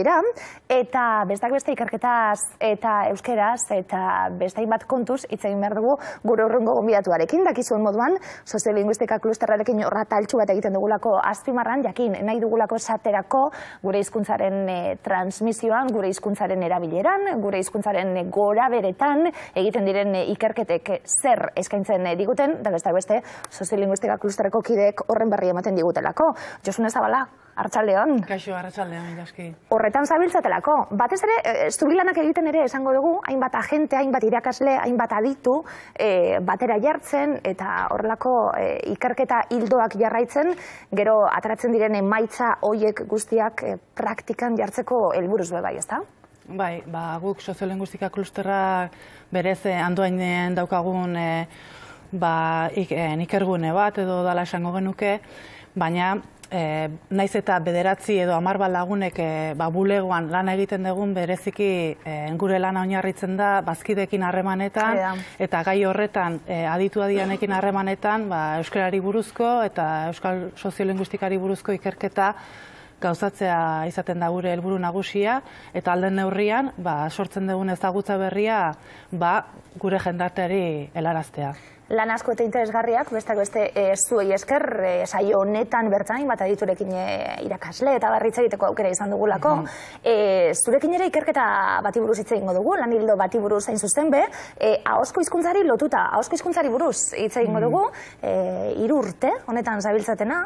dira, eta bestak beste ikerketaz eta euskeraz eta bestain bat kontuz itzein behar dugu gure urrungo gombidatuarekin, dakizuen moduan, soziolinguistika klusterrarekin horrataltxu bat egiten dugulako azpimarran, jakin, nahi dugulako saterako gure izkuntzaren eh, transmisioan, gure izkuntzaren erabileran, gure izkuntzaren eh, gora beretan, egiten diren eh, ikerketek zer eskaintzen diguten, da bestak beste soziolinguistika klusterreko kidek horren berri ematen digutelako. Josune Zabala, Artzaldeon. Kaixo, Artzaldeon, jaski. Horretan zabiltzatelako. Batez ere, zubilanak eh, egiten ere esango dugu, hainbat agente, hainbat irakasle, hainbat aditu, e, batera jartzen, eta horrelako eh, ikerketa hildoak jarraitzen, gero ataratzen diren emaitza hoiek guztiak praktikan jartzeko helburuz bai, ezta? Bai, ba, guk soziolinguistika klusterra berez andoainen daukagun ba, ik, ikergune bat edo dala esango genuke, baina e, naiz eta bederatzi edo hamar bat lagunek e, eh, ba, bulegoan lan egiten dugun bereziki e, gure lan oinarritzen da bazkidekin harremanetan eta gai horretan e, aditu adianekin harremanetan ba, euskarari buruzko eta euskal soziolinguistikari buruzko ikerketa gauzatzea izaten da gure helburu nagusia eta alden neurrian ba, sortzen dugun ezagutza berria ba, gure jendarteari helaraztea lan asko eta interesgarriak, bestak beste e, zuei esker, e, saio honetan bertain, bat aditurekin e, irakasle eta barritza egiteko aukera izan dugulako. E, zurekin ere ikerketa bati buruz hitz egingo dugu, lan hildo bati buruz hain zuzen be, e, ahosko hizkuntzari lotuta, ahosko izkuntzari buruz hitz egingo dugu, e, irurte, honetan zabiltzatena,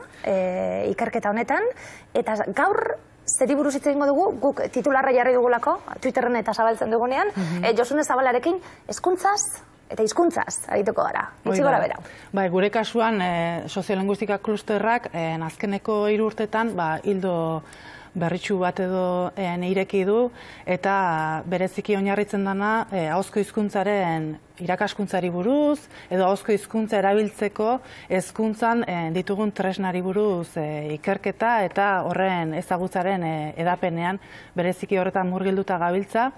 ikerketa honetan, eta gaur Zeri buruz hitz egingo dugu, guk titularra jarri dugulako, Twitterren eta zabaltzen dugunean, mm -hmm. e, Josune Zabalarekin, eskuntzaz, eta hizkuntzaz arituko gara. gora bera. Ba, gure kasuan e, soziolinguistika klusterrak e, azkeneko 3 urteetan ba hildo berritsu bat edo e, eh, ireki du eta bereziki oinarritzen dana e, ahozko hizkuntzaren irakaskuntzari buruz edo ahozko hizkuntza erabiltzeko hezkuntzan e, ditugun tresnari buruz e, ikerketa eta horren ezagutzaren e, edapenean bereziki horretan murgilduta gabiltza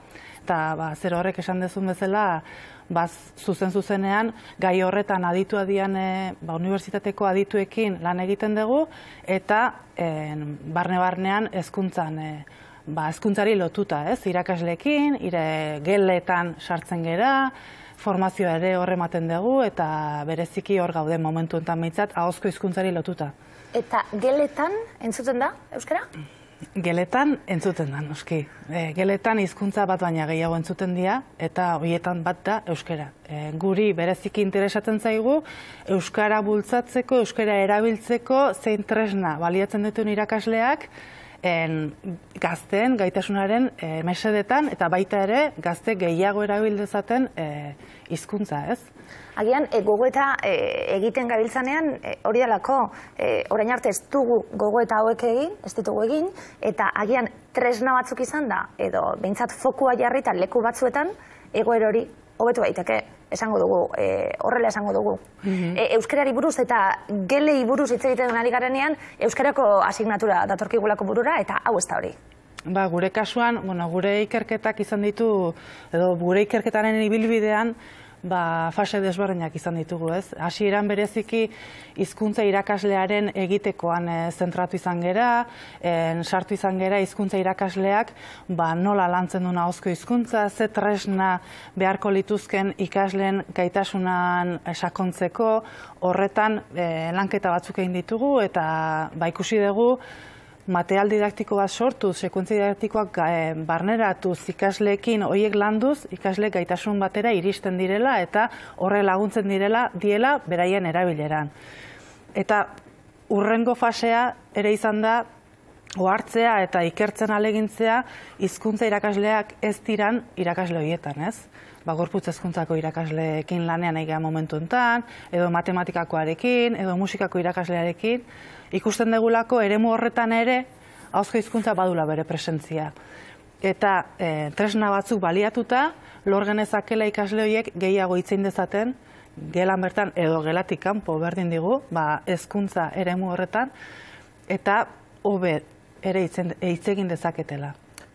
eta ba, zer horrek esan dezun bezala, ba, zuzen zuzenean, gai horretan aditu adian, e, ba, unibertsitateko adituekin lan egiten dugu, eta eh, barne-barnean ezkuntzan e, eh, Ba, ezkuntzari lotuta, ez, irakasleekin, ire geletan sartzen gera, formazioa ere horrematen dugu, eta bereziki hor gaude momentu enten mitzat, ahosko hizkuntzari lotuta. Eta geletan, entzuten da, Euskara? Geletan entzuten da, noski. E, geletan hizkuntza bat baina gehiago entzuten dira, eta horietan bat da euskara. E, guri bereziki interesatzen zaigu, euskara bultzatzeko, euskara erabiltzeko, zein tresna baliatzen dituen irakasleak, en, gazten gaitasunaren e, mesedetan, eta baita ere gazte gehiago erabildezaten hizkuntza ez? agian e, gogoeta e, egiten gabiltzanean e, hori dalako e, orain arte ez dugu gogoeta hauek egin, ez ditugu egin, eta agian tresna batzuk izan da, edo behintzat fokua jarri eta leku batzuetan, egoer hori hobetu daiteke esango dugu, e, horrela esango dugu. Mm euskarari buruz eta gelei buruz hitz egiten ari garenean, euskarako asignatura datorkigulako burura eta hau ez da hori. Ba, gure kasuan, bueno, gure ikerketak izan ditu, edo gure ikerketaren ibilbidean, ba, fase desberdinak izan ditugu, ez? Hasi eran bereziki hizkuntza irakaslearen egitekoan eh, zentratu izan gera, eh, sartu izan gera hizkuntza irakasleak, ba, nola lantzen duna ozko hizkuntza, ze tresna beharko lituzken ikasleen gaitasunan eh, sakontzeko, horretan e, lanketa batzuk egin ditugu eta ba ikusi dugu material didaktiko bat sortu, sekuentzi didaktikoak eh, barneratuz ikasleekin horiek landuz, ikasle gaitasun batera iristen direla eta horre laguntzen direla diela beraien erabileran. Eta urrengo fasea ere izan da goartzea eta ikertzen alegintzea hizkuntza irakasleak ez diran irakasle horietan, ez? Ba, gorputz ezkuntzako irakasleekin lanean egia momentu enten, edo matematikakoarekin, edo musikako irakaslearekin, ikusten degulako eremu horretan ere, hauzko hizkuntza badula bere presentzia. Eta e, tresna batzuk baliatuta, lor genezakela ikasle horiek gehiago itzein dezaten, gelan bertan edo gelatik kanpo berdin digu, ba, ezkuntza ere horretan, eta hobe ere eh, hitz egin dezaketela.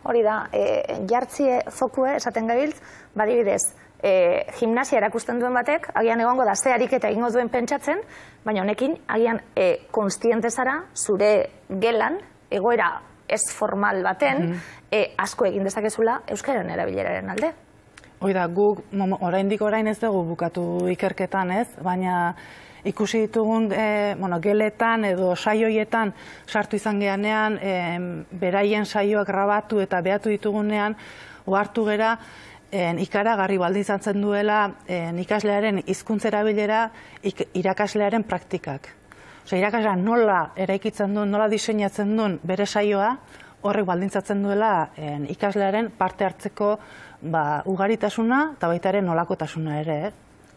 Hori da, e, eh, jartzie fokue esaten gabiltz, badibidez, e, gimnasia erakusten duen batek, agian egongo da, ze eta egingo duen pentsatzen, baina honekin, agian e, konstiente zara, zure gelan, egoera ez formal baten, mm asko egin dezakezula, euskararen erabileraren alde. Hori da, guk, oraindik orain ez dugu bukatu ikerketan ez, baina ikusi ditugun e, bueno, geletan edo saioietan sartu izan geanean, e, beraien saioak grabatu eta behatu ditugunean, ohartu gera en, ikaragarri baldin duela en, ikaslearen hizkuntzera bilera irakaslearen praktikak. Osea, irakaslea nola eraikitzen duen, nola diseinatzen duen bere saioa, horrek baldintzatzen duela en, ikaslearen parte hartzeko ba, ugaritasuna eta baita ere nolakotasuna ere. Eh?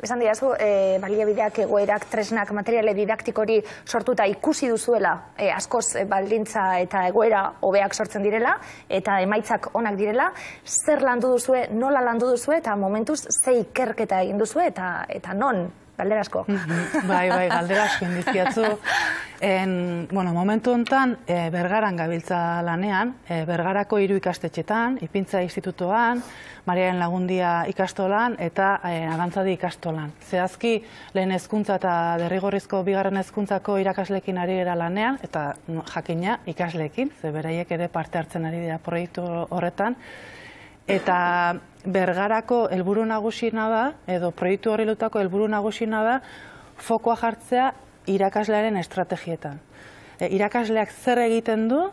esan dira zu, eh, baliabideak egoerak, tresnak, materiale didaktik hori sortuta ikusi duzuela, e, askoz e, baldintza eta egoera hobeak sortzen direla, eta emaitzak onak direla, zer landu duzue, nola landu duzue, eta momentuz ze ikerketa egin duzue, eta, eta non galderasko. bai, bai, galderasko indiziatzu. En, bueno, momentu honetan, e, bergaran gabiltza lanean, e, bergarako hiru ikastetxetan, ipintza institutoan, mariaren lagundia ikastolan, eta e, eh, agantzadi ikastolan. Zehazki, lehen hezkuntza eta derrigorrizko bigarren hezkuntzako irakaslekin ari gara lanean, eta jakina ikaslekin, ze bereiek ere parte hartzen ari dira proiektu horretan, Eta bergarako helburu nagusiena da edo proiektu hori helburu nagusiena da fokoa jartzea irakaslearen estrategietan. E, irakasleak zer egiten du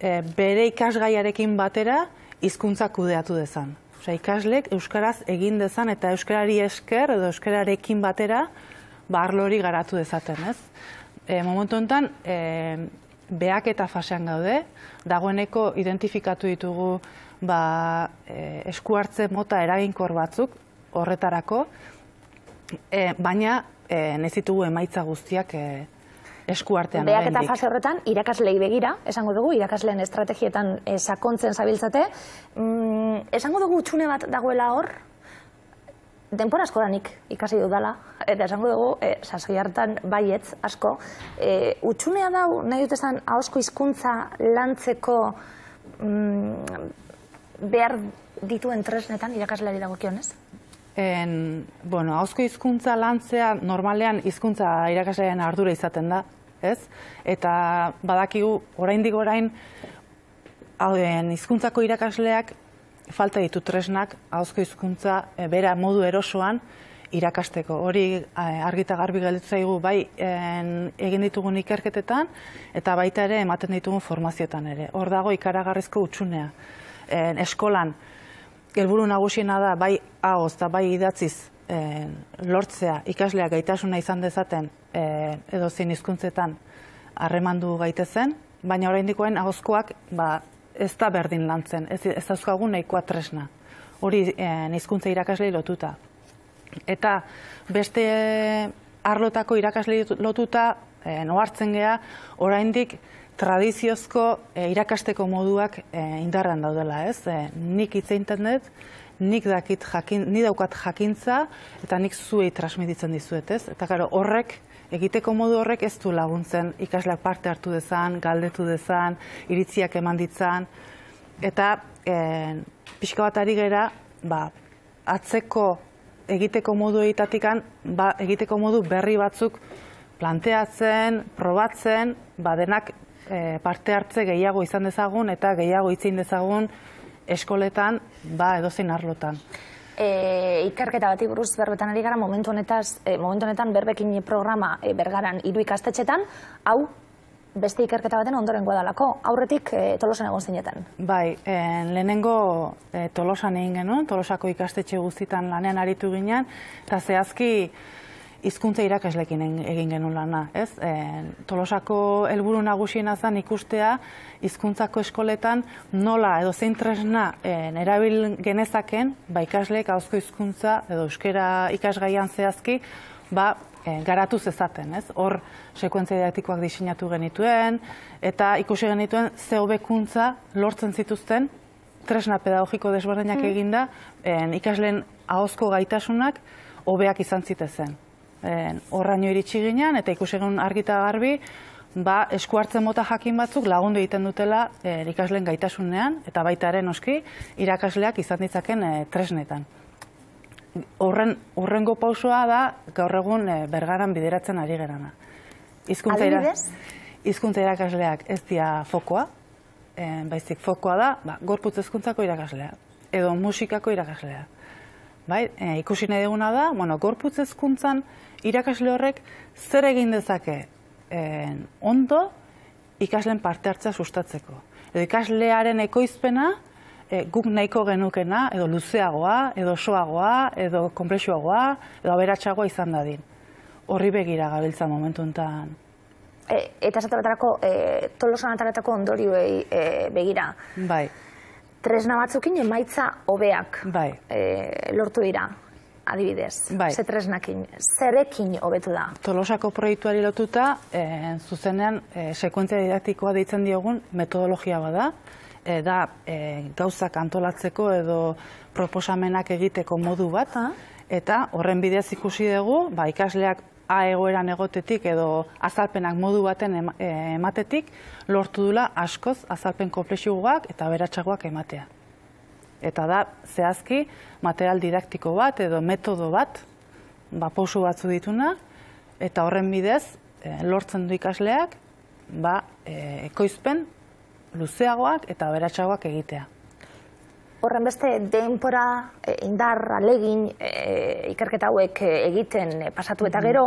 e, bere ikasgaiarekin batera hizkuntza kudeatu dezan. Osea ikaslek euskaraz egin dezan eta euskarari esker edo euskararekin batera ba garatu dezaten, ez? E, momentu hontan e, Beak eta fasean gaude, dagoeneko identifikatu ditugu ba, eh, eskuartze mota eraginkor batzuk horretarako, e, baina e, eh, nezitugu emaitza guztiak e, eskuartean. Beak eta fase horretan, irakaslei begira, esango dugu, irakasleen estrategietan e, sakontzen zabiltzate, mm, esango dugu txune bat dagoela hor, denpor asko danik ikasi dudala, eta esango dugu, e, sasoi hartan baietz asko, e, utxunea dau, nahi dut esan, ahosko hizkuntza lantzeko mm, behar dituen tresnetan irakaslari ez? En, bueno, hauzko hizkuntza lantzea normalean hizkuntza irakaslearen ardura izaten da, ez? Eta badakigu oraindik orain hauen hizkuntzako irakasleak falta ditu tresnak ahozko hizkuntza e, bera modu erosoan irakasteko. Hori argita garbi gelditu bai en, egin ditugun ikerketetan eta baita ere ematen ditugun formazioetan ere. Hor dago ikaragarrizko utxunea eskolan helburu nagusiena da bai ahoz eta bai idatziz en, eh, lortzea ikasleak gaitasuna izan dezaten en, eh, edo hizkuntzetan harremandu gaite zen, baina oraindikoen ahozkoak ba, ez da berdin lantzen, ez ez dauzkagu tresna. Hori eh, hizkuntza irakasle lotuta eta beste arlotako irakasle lotuta en, oartzen gea oraindik tradiziozko eh, irakasteko moduak eh, indarren daudela, ez? Eh, nik hitze internet, nik dakit jakin, ni daukat jakintza, eta nik zuei transmititzen dizuet, ez? Eta claro, horrek, egiteko modu horrek ez du laguntzen, ikasleak parte hartu dezan, galdetu dezan, iritziak eman ditzan, eta pixka bat ari gera, ba, atzeko egiteko modu egitatikan, ba, egiteko modu berri batzuk planteatzen, probatzen, badenak. Eh, parte hartze gehiago izan dezagun eta gehiago itzin dezagun eskoletan, ba, edozein arlotan. E, ikerketa bati buruz berbetan ari gara momentu honetaz, eh, momentu honetan berbekin programa bergaran hiru ikastetxetan, hau beste ikerketa baten ondoren guadalako, aurretik e, tolosan egon zinetan. Bai, e, lehenengo tolosan egin genuen, tolosako ikastetxe guztitan lanean aritu ginen, eta zehazki izkuntza irakaslekin egin genuen lana, ez? E, tolosako helburu nagusiena ikustea hizkuntzako eskoletan nola edo zein tresna e, erabil genezaken ba ikasleek ahozko hizkuntza edo euskera ikasgaian zehazki ba e, garatu zezaten, ez? Hor sekuentzia didaktikoak diseinatu genituen eta ikusi genituen ze hobekuntza lortzen zituzten tresna pedagogiko desberdinak egin mm. eginda en, ikasleen ahozko gaitasunak hobeak izan zitezen. Eh, horra nio iritsi ginean, eta ikus egun argita garbi, ba, eskuartzen mota jakin batzuk lagundu egiten dutela e, eh, ikasleen gaitasunean, eta baita ere noski, irakasleak izan ditzaken eh, tresnetan. Horren, horrengo pausoa da, gaur egun bergaran bideratzen ari gerana. Izkuntza ira, izkuntza irakasleak ez dia fokoa, e, baizik fokoa da, ba, gorputz ezkuntzako irakaslea, edo musikako irakaslea bai, eh, ikusi nahi duguna da, bueno, gorputz ezkuntzan irakasle horrek zer egin dezake eh, ondo ikasleen parte hartza sustatzeko. Edo ikaslearen ekoizpena eh, guk nahiko genukena, edo luzeagoa, edo soagoa, edo konplexuagoa, edo aberatsagoa izan dadin. Horri begira gabiltza momentu enten. E, eta zatabatarako, e, tolosan atalatako ondori e, begira. Bai tresna batzukin emaitza hobeak bai. e, lortu dira adibidez, bai. ze tresnakin, zerekin hobetu da? Tolosako proiektuari lotuta, e, zuzenean, e, sekuentzia didaktikoa deitzen diogun metodologia bada, e, da e, gauzak antolatzeko edo proposamenak egiteko modu bat, ha? eta horren bidez ikusi dugu, ba, ikasleak A egoeran egotetik edo azalpenak modu baten eh, ematetik, lortu dula askoz azalpen komplexiugak eta beratxagoak ematea. Eta da, zehazki, material didaktiko bat edo metodo bat, baposu batzu dituna, eta horren bidez, eh, lortzen du ikasleak, ba, eh, ekoizpen, luzeagoak eta beratxagoak egitea. Horren beste, denpora, eh, indar, alegin, eh, ikerketa hauek eh, egiten pasatu eta mhm. gero,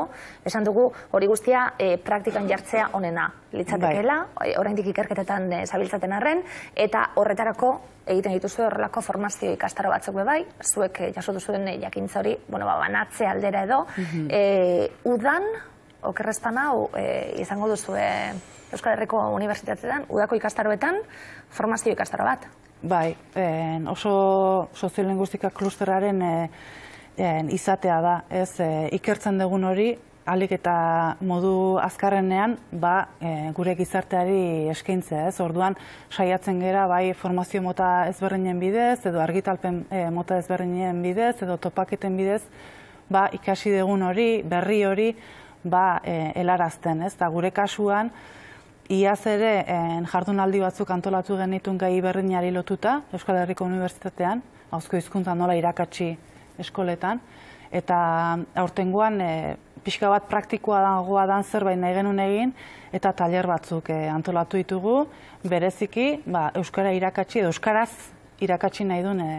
esan dugu hori guztia praktikan jartzea onena litzatekeela, bai. horreindik ikerketetan zabiltzaten arren, eta horretarako egiten dituzu horrelako formazio ikastaro batzuk bebai, zuek jasotu zuen jakintza hori, bueno, ba, banatze aldera edo, mhm. udan, hau, izango duzu Euskal Herriko Unibertsitatetan, udako ikastaroetan, formazio ikastaro bat. Bai, oso soziolinguistika klusteraren eh, izatea da, ez eh, ikertzen dugun hori, alik eta modu azkarrenean, ba, eh, gure gizarteari eskaintzea, ez, orduan, saiatzen gera, bai, formazio mota ezberdinen bidez, edo argitalpen mota ezberdinen bidez, edo topaketen bidez, ba, ikasi dugun hori, berri hori, ba, elarazten, ez, eta gure kasuan, Iaz ere, jardunaldi batzuk antolatu genitun gai berdinari lotuta, Euskal Herriko Unibertsitatean, hauzko izkuntza nola irakatsi eskoletan, eta guan, e, pixka bat praktikoa dagoa dan zerbait nahi genuen egin, eta taler batzuk e, antolatu ditugu, bereziki ba, Euskara irakatsi edo Euskaraz irakatsi nahi duen e,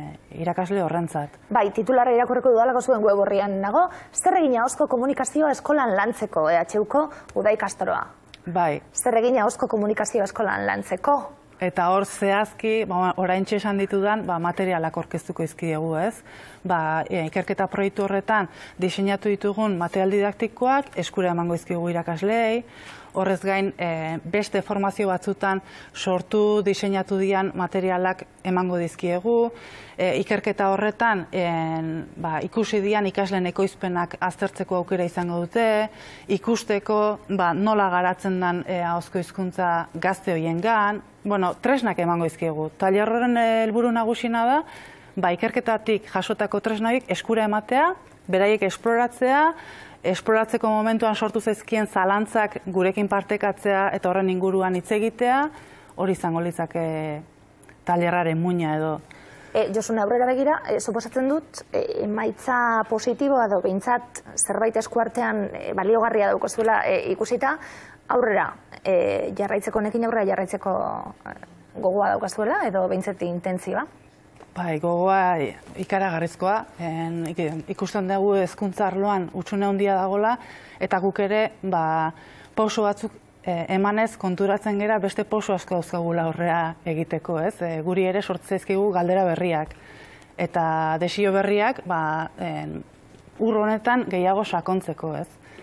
irakasle horrentzat. Bai, titularra irakurreko dudalako zuen web horrian nago, zer egin hauzko komunikazioa eskolan lantzeko EHUko Udaik Astoroa. Bai. Zer egin hauzko komunikazio eskolan lantzeko? Eta hor zehazki, ba, ba orain txesan ditudan, ba, materialak orkestuko izkidegu ez. Ba, e, ikerketa proiektu horretan diseinatu ditugun material didaktikoak, eskura emango izkigu irakaslei, horrez gain eh, beste formazio batzutan sortu diseinatu dian materialak emango dizkiegu. Eh, ikerketa horretan en, eh, ba, ikusi dian ikaslen ekoizpenak aztertzeko aukera izango dute, ikusteko ba, nola garatzen den e, ahozko izkuntza gazte hoien gan. Bueno, tresnak emango dizkiegu. Taliarroren helburu nagusina da, ba, ikerketatik jasotako tresnaik eskura ematea, beraiek esploratzea, esploratzeko momentuan sortu zaizkien zalantzak gurekin partekatzea eta horren inguruan hitz egitea, hori izango litzake talerraren muina edo. E, Josun, aurrera begira, e, suposatzen dut, e, maitza positiboa edo behintzat zerbait eskuartean e, baliogarria dauko zuela e, ikusita, aurrera, e, jarraitzeko nekin aurrera jarraitzeko e, gogoa daukazuela edo behintzat intentzioa? Bai, gogoa ikaragarrizkoa, en, ikusten dugu hezkuntza arloan utxune handia dagola, eta guk ere ba, pauso batzuk eh, emanez konturatzen gera beste pauso asko dauzkagula horrea egiteko, ez? E, guri ere sortzezkigu galdera berriak. Eta desio berriak, ba, en, ur honetan gehiago sakontzeko, ez?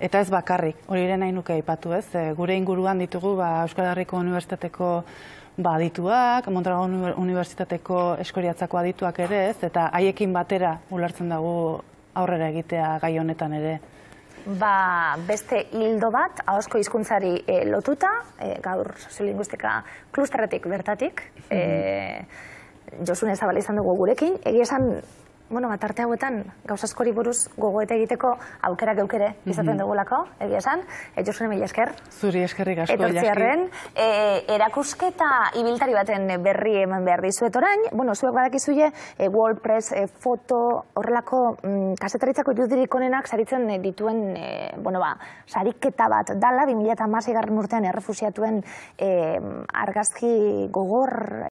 Eta ez bakarrik, hori ere nahi nuke ipatu. ez, e, gure inguruan ditugu ba, Euskal Herriko Unibertsitateko ba adituak, Mondragon Unibertsitateko eskoriatzako adituak ere, ez, eta haiekin batera ulertzen dago aurrera egitea gai honetan ere. Ba, beste hildo bat, ahosko hizkuntzari eh, lotuta, e, gaur soziolinguistika klusterretik bertatik, mm -hmm. Eh, e, Zabalizan dugu gurekin, egia esan bueno, bat arte hauetan gauzaskori buruz gogoeta egiteko aukerak eukere izaten mhm. dugulako, egia esan, e, Josune Mila Esker. Zuri Eskerrik asko, eh, erakusketa ibiltari baten berri eman behar dizuet orain, bueno, zuek badakizue e, eh, Wordpress, foto, horrelako mm, kasetaritzako irudirik onenak saritzen dituen, e, bueno, ba, sariketa bat dala, 2008 garren urtean errefusiatuen argazki gogor